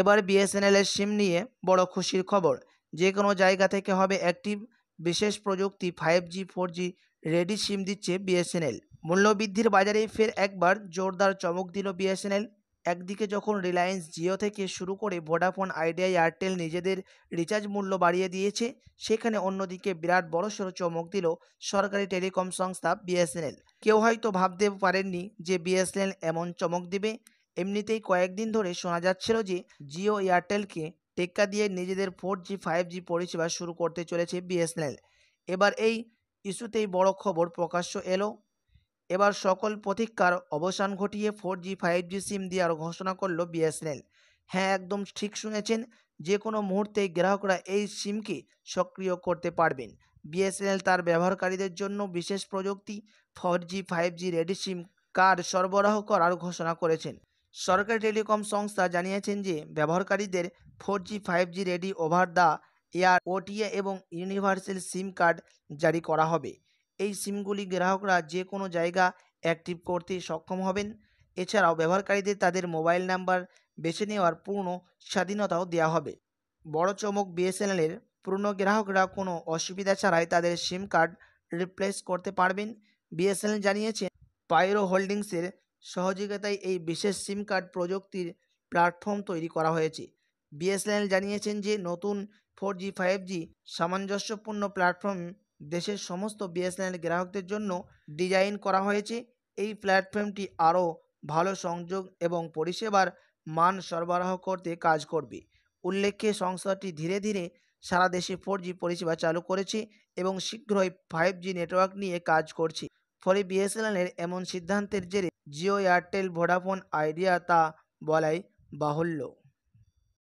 এবার বিএসএনএলের সিম নিয়ে বড় খুশির খবর যে কোনো জায়গা থেকে হবে একটি বিশেষ প্রযুক্তি five G four G ready SIM দিচ্ছে বিএসএনএল মূল্যবৃদ্ধির বাজারে ফের একবার জোরদার চমক দিল বিএসএনএল একদিকে যখন রিলায়েন্স জিও থেকে শুরু করে ভোডাফোন আইডিয়া এয়ারটেল নিজেদের রিচার্জ মূল্য বাড়িয়ে দিয়েছে সেখানে অন্যদিকে বিরাট বড়সড় চমক দিল সরকারি টেলিকম সংস্থা বিএসএনএল কেউ হয়তো ভাবতে পারেননি যে বিএসএনএল এমন চমক দিবে এমনিতেই কয়েকদিন ধরে শোনা যাচ্ছিল যে জিও এয়ারটেলকে টেক্কা দিয়ে নিজেদের ফোর জি ফাইভ জি পরিষেবা শুরু করতে চলেছে বিএসএনএল এবার এই ইস্যুতেই বড় খবর প্রকাশ্য এলো এবার সকল প্রতীক্ষার অবসান ঘটিয়ে ফোর জি ফাইভ জি সিম দেওয়ার ঘোষণা করল বিএসএনএল হ্যাঁ একদম ঠিক শুনেছেন যে কোনো মুহূর্তেই গ্রাহকরা এই সিমকে সক্রিয় করতে পারবেন বিএসএনএল তার ব্যবহারকারীদের জন্য বিশেষ প্রযুক্তি four G five G ready SIM card সরবরাহ করার ঘোষণা করেছেন সরকারি টেলিকম সংস্থা জানিয়েছেন যে ব্যবহারকারীদের four G five G ready over the air OTA এবং ইউনিভার্সাল সিম কার্ড জারি করা হবে এই সিমগুলি গ্রাহকরা যে কোনো জায়গা অ্যাক্টিভ করতে সক্ষম হবেন এছাড়াও ব্যবহারকারীদের তাদের মোবাইল নাম্বার বেছে নেওয়ার পূর্ণ স্বাধীনতাও দেওয়া হবে বড় চমক বিএসএনএলের পুরনো গ্রাহকরা কোনো অসুবিধা ছাড়াই তাদের সিম কার্ড রিপ্লেস করতে পারবেন বিএসএনএল জানিয়েছে পাইরো হোল্ডিংসের সহযোগিতায় এই বিশেষ সিম কার্ড প্রযুক্তির প্ল্যাটফর্ম তৈরি করা হয়েছে বিএসএনএল জানিয়েছেন যে নতুন ফোর জি ফাইভ জি সামঞ্জস্যপূর্ণ প্ল্যাটফর্ম দেশের সমস্ত বিএসএনএল গ্রাহকদের জন্য ডিজাইন করা হয়েছে এই প্ল্যাটফর্মটি আরও ভালো সংযোগ এবং পরিষেবার মান সরবরাহ করতে কাজ করবে উল্লেখ্যে সংস্থাটি ধীরে ধীরে সারা দেশে ফোর জি পরিষেবা চালু করেছে এবং শীঘ্রই ফাইভ জি নেটওয়ার্ক নিয়ে কাজ করছে ফলে বিএসএনএলের এমন সিদ্ধান্তের জেরে জিও এয়ারটেল ভোডাফোন আইডিয়া তা বলাই বাহুল্য